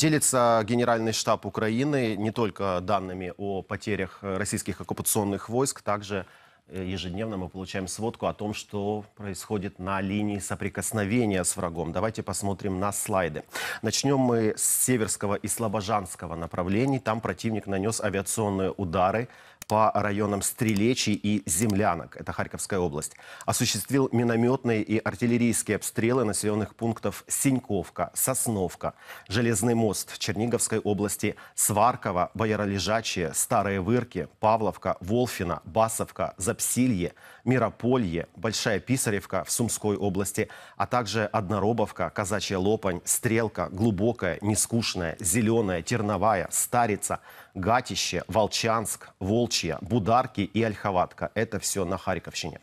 Делится Генеральный штаб Украины не только данными о потерях э, российских оккупационных войск, также Э, ежедневно мы получаем сводку о том, что происходит на линии соприкосновения с врагом. Давайте посмотрим на слайды. Начнем мы с северского и слобожанского направлений. Там противник нанес авиационные удары по районам Стрелечий и Землянок, это Харьковская область, осуществил минометные и артиллерийские обстрелы населенных пунктов Синьковка, Сосновка, Железный мост в Черниговской области, Сварково, Бояролежачие, Старые Вырки, Павловка, Волфина, Басовка, Запрещенка, Сапсилье, Мирополье, Большая Писаревка в Сумской области, а также Одноробовка, Казачья Лопань, Стрелка, Глубокая, Нескучная, Зеленая, Терновая, Старица, Гатище, Волчанск, Волчья, Бударки и Ольховатка. Это все на Харьковщине.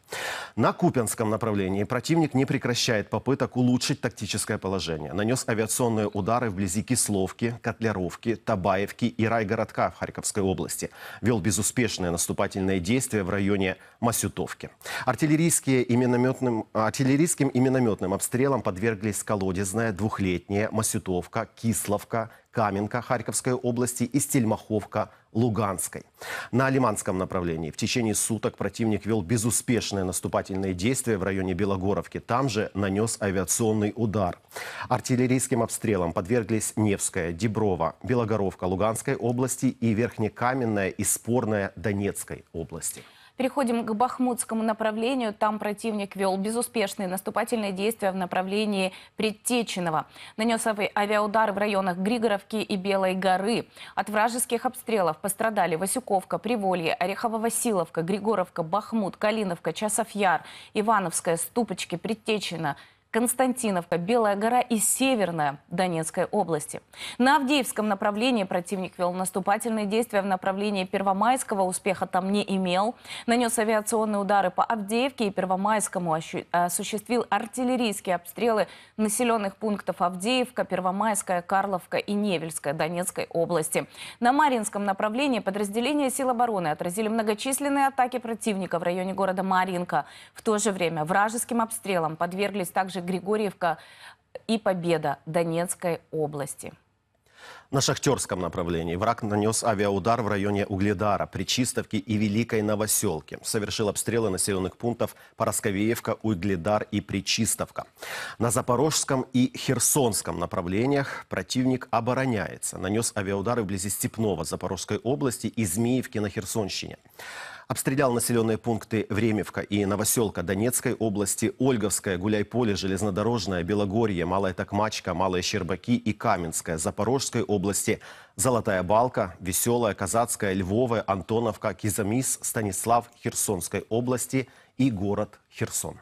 На Купинском направлении противник не прекращает попыток улучшить тактическое положение. Нанес авиационные удары вблизи Кисловки, Котляровки, Табаевки и Райгородка в Харьковской области. Вел безуспешные наступательные действия в районе Масютовки. Артиллерийские и минометным, артиллерийским и минометным обстрелом подверглись колодезная, двухлетняя, Масютовка, Кисловка, Каменка Харьковской области и Стельмаховка Луганской. На Лиманском направлении в течение суток противник вел безуспешные наступательные действия в районе Белогоровки. Там же нанес авиационный удар. Артиллерийским обстрелом подверглись Невская, Деброва, Белогоровка Луганской области и Верхнекаменная и Спорная Донецкой области. Переходим к бахмутскому направлению. Там противник вел безуспешные наступательные действия в направлении Предтечиного. Нанес авиаудары в районах Григоровки и Белой горы. От вражеских обстрелов пострадали Васюковка, Приволье, Орехово-Василовка, Григоровка, Бахмут, Калиновка, Часовьяр, Ивановская, Ступочки, Предтечина. Константиновка, Белая гора и Северная Донецкой области. На Авдеевском направлении противник вел наступательные действия в направлении Первомайского, успеха там не имел. Нанес авиационные удары по Авдеевке и Первомайскому, осуществил артиллерийские обстрелы населенных пунктов Авдеевка, Первомайская, Карловка и Невельская Донецкой области. На Маринском направлении подразделения сил обороны отразили многочисленные атаки противника в районе города Маринка. В то же время вражеским обстрелом подверглись также также Григорьевка и Победа Донецкой области. На шахтерском направлении враг нанес авиаудар в районе Угледара, Причистовки и Великой Новоселки. Совершил обстрелы населенных пунктов Поросковеевка, Угледар и Причистовка. На Запорожском и Херсонском направлениях противник обороняется. Нанес авиаудары вблизи Степного Запорожской области и Змеевки на Херсонщине. Обстрелял населенные пункты Времевка и Новоселка Донецкой области, Ольговская, Гуляйполе, Железнодорожная, Белогорье, Малая Токмачка, Малые Щербаки и Каменская Запорожской области области. Золотая Балка, Веселая, Казацкая, Львовая, Антоновка, Кизамис, Станислав Херсонской области и город Херсон.